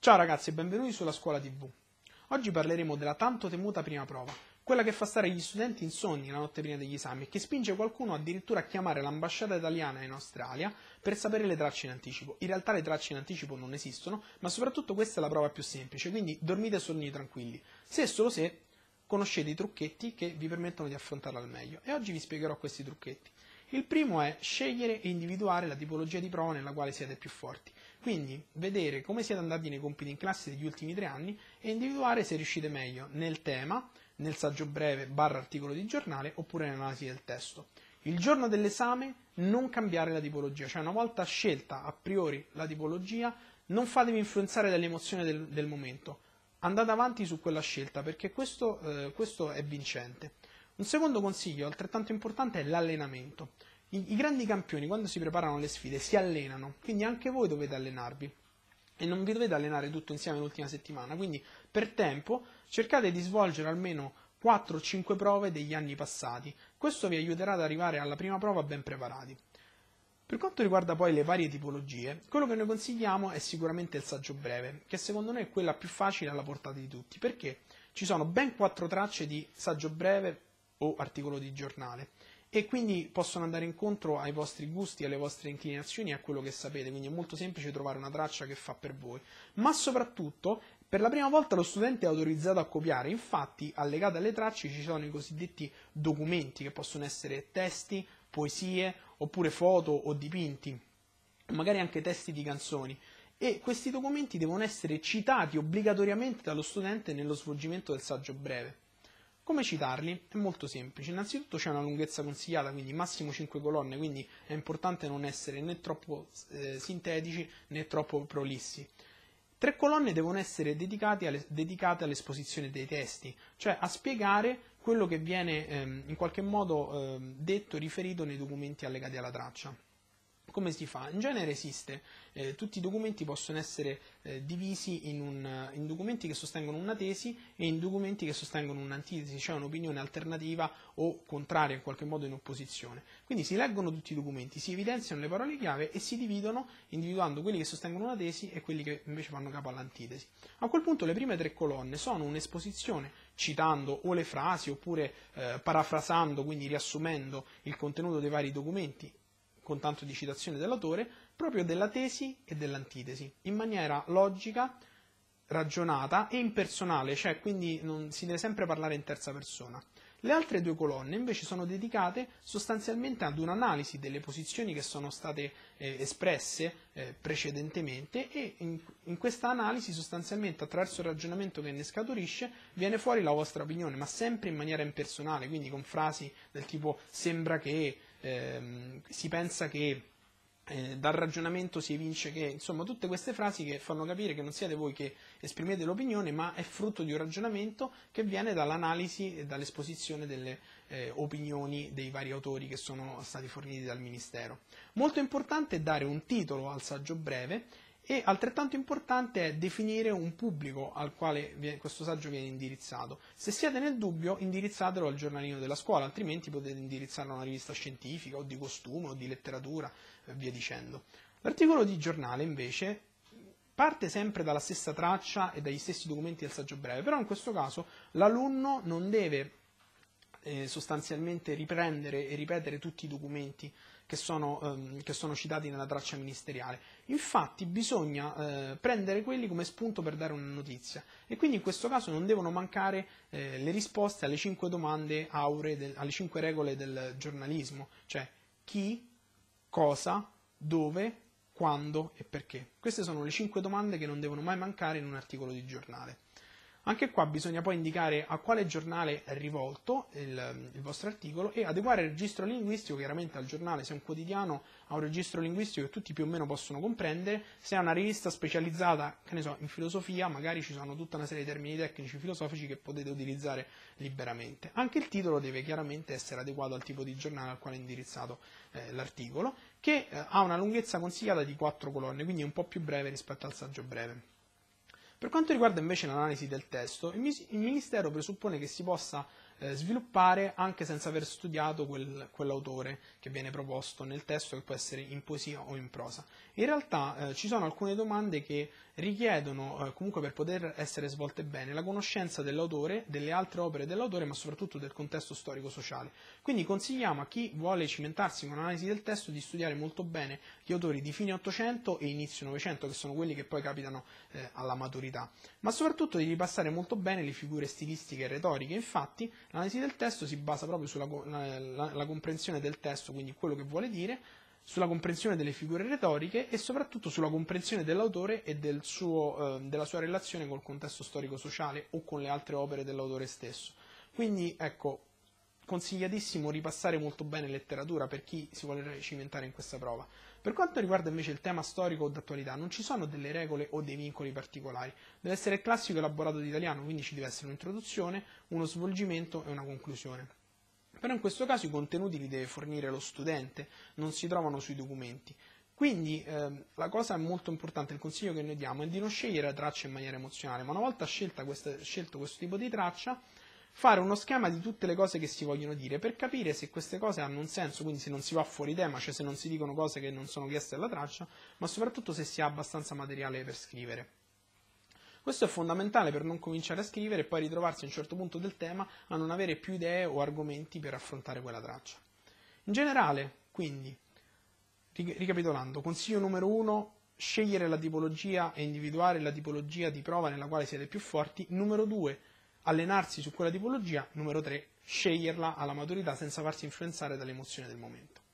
Ciao ragazzi e benvenuti sulla Scuola TV. Oggi parleremo della tanto temuta prima prova, quella che fa stare gli studenti insonni la notte prima degli esami e che spinge qualcuno addirittura a chiamare l'ambasciata italiana in Australia per sapere le tracce in anticipo. In realtà le tracce in anticipo non esistono, ma soprattutto questa è la prova più semplice, quindi dormite sonni tranquilli, se e solo se conoscete i trucchetti che vi permettono di affrontarla al meglio. E oggi vi spiegherò questi trucchetti. Il primo è scegliere e individuare la tipologia di prova nella quale siete più forti. Quindi vedere come siete andati nei compiti in classe degli ultimi tre anni e individuare se riuscite meglio nel tema, nel saggio breve barra articolo di giornale oppure nell'analisi del testo. Il giorno dell'esame non cambiare la tipologia, cioè una volta scelta a priori la tipologia non fatevi influenzare dall'emozione del, del momento, andate avanti su quella scelta perché questo, eh, questo è vincente. Un secondo consiglio altrettanto importante è l'allenamento. I, I grandi campioni quando si preparano alle sfide si allenano, quindi anche voi dovete allenarvi e non vi dovete allenare tutto insieme l'ultima settimana, quindi per tempo cercate di svolgere almeno 4-5 prove degli anni passati. Questo vi aiuterà ad arrivare alla prima prova ben preparati. Per quanto riguarda poi le varie tipologie, quello che noi consigliamo è sicuramente il saggio breve, che secondo noi è quella più facile alla portata di tutti, perché ci sono ben 4 tracce di saggio breve o articolo di giornale e quindi possono andare incontro ai vostri gusti, alle vostre inclinazioni e a quello che sapete, quindi è molto semplice trovare una traccia che fa per voi. Ma soprattutto, per la prima volta lo studente è autorizzato a copiare, infatti allegate alle tracce ci sono i cosiddetti documenti, che possono essere testi, poesie, oppure foto o dipinti, magari anche testi di canzoni e questi documenti devono essere citati obbligatoriamente dallo studente nello svolgimento del saggio breve. Come citarli? È molto semplice, innanzitutto c'è una lunghezza consigliata, quindi massimo 5 colonne, quindi è importante non essere né troppo eh, sintetici né troppo prolissi. Tre colonne devono essere alle, dedicate all'esposizione dei testi, cioè a spiegare quello che viene ehm, in qualche modo ehm, detto, riferito nei documenti allegati alla traccia come si fa? In genere esiste, eh, tutti i documenti possono essere eh, divisi in, un, in, documenti che sostengono una tesi e in documenti che sostengono un'antitesi, cioè un'opinione alternativa o contraria in qualche modo in opposizione. Quindi si leggono tutti i documenti, si evidenziano le parole chiave e si dividono individuando quelli che sostengono una tesi e quelli che invece fanno capo all'antitesi. A quel punto le prime tre colonne sono un'esposizione citando o le frasi oppure eh, parafrasando, quindi riassumendo il contenuto dei vari documenti con tanto di citazione dell'autore, proprio della tesi e dell'antitesi, in maniera logica, ragionata e impersonale, cioè quindi non, si deve sempre parlare in terza persona. Le altre due colonne invece sono dedicate sostanzialmente ad un'analisi delle posizioni che sono state eh, espresse eh, precedentemente e in, in, questa analisi sostanzialmente attraverso il ragionamento che ne scaturisce viene fuori la vostra opinione, ma sempre in maniera impersonale, quindi con frasi del tipo sembra che, ehm, si pensa che eh, dal ragionamento si evince che, insomma, tutte queste frasi che fanno capire che non siete voi che esprimete l'opinione, ma è frutto di un ragionamento che viene dall'analisi e dall'esposizione delle eh, opinioni dei vari autori che sono stati forniti dal Ministero. Molto importante è dare un titolo al saggio breve e altrettanto importante è definire un pubblico al quale questo saggio viene indirizzato. Se siete nel dubbio, indirizzatelo al giornalino della scuola, altrimenti potete indirizzarlo a una rivista scientifica o di costume o di letteratura e via dicendo. L'articolo di giornale, invece, parte sempre dalla stessa traccia e dagli stessi documenti del saggio breve, però in questo caso l'alunno non deve eh, sostanzialmente riprendere e ripetere tutti i documenti che sono, ehm, che sono citati nella traccia ministeriale. Infatti bisogna eh, prendere quelli come spunto per dare una notizia e quindi in questo caso non devono mancare eh, le risposte alle cinque domande auree, del, alle cinque regole del giornalismo, cioè chi, cosa, dove, quando e perché. Queste sono le cinque domande che non devono mai mancare in un articolo di giornale. Anche qua bisogna poi indicare a quale giornale è rivolto il, il, vostro articolo e adeguare il registro linguistico chiaramente al giornale, se è un quotidiano ha un registro linguistico che tutti più o meno possono comprendere, se è una rivista specializzata so, in filosofia magari ci sono tutta una serie di termini tecnici filosofici che potete utilizzare liberamente. Anche il titolo deve chiaramente essere adeguato al tipo di giornale al quale è indirizzato eh, l'articolo, che eh, ha una lunghezza consigliata di quattro colonne, quindi è un po' più breve rispetto al saggio breve. Per quanto riguarda invece l'analisi del testo, il Ministero presuppone che si possa eh, sviluppare anche senza aver studiato quel, quell'autore che viene proposto nel testo, che può essere in poesia o in prosa. In realtà eh, ci sono alcune domande che richiedono, eh, comunque per poter essere svolte bene, la conoscenza dell'autore, delle altre opere dell'autore, ma soprattutto del contesto storico-sociale. Quindi consigliamo a chi vuole cimentarsi con l'analisi del testo di studiare molto bene gli autori di fine 800 e inizio 900, che sono quelli che poi capitano eh, alla maturità, ma soprattutto di ripassare molto bene le figure stilistiche e retoriche. Infatti, L'analisi del testo si basa proprio sulla la, la, la comprensione del testo, quindi quello che vuole dire, sulla comprensione delle figure retoriche e soprattutto sulla comprensione dell'autore e del suo, eh, della sua relazione col contesto storico-sociale o con le altre opere dell'autore stesso. Quindi ecco, consigliatissimo ripassare molto bene letteratura per chi si vuole cimentare in questa prova. Per quanto riguarda invece il tema storico o d'attualità, non ci sono delle regole o dei vincoli particolari. Deve essere il classico elaborato di italiano, quindi ci deve essere un'introduzione, uno svolgimento e una conclusione. Però in questo caso i contenuti li deve fornire lo studente, non si trovano sui documenti. Quindi ehm, la cosa molto importante, il consiglio che noi diamo è di non scegliere la traccia in maniera emozionale, ma una volta scelta questa, scelto questo tipo di traccia, fare uno schema di tutte le cose che si vogliono dire per capire se queste cose hanno un senso, quindi se non si va fuori tema, cioè se non si dicono cose che non sono chieste alla traccia, ma soprattutto se si ha abbastanza materiale per scrivere. Questo è fondamentale per non cominciare a scrivere e poi ritrovarsi a un certo punto del tema a non avere più idee o argomenti per affrontare quella traccia. In generale, quindi, ricapitolando, consiglio numero uno, scegliere la tipologia e individuare la tipologia di prova nella quale siete più forti. Numero due, allenarsi su quella tipologia, numero 3, sceglierla alla maturità senza farsi influenzare dalle emozioni del momento.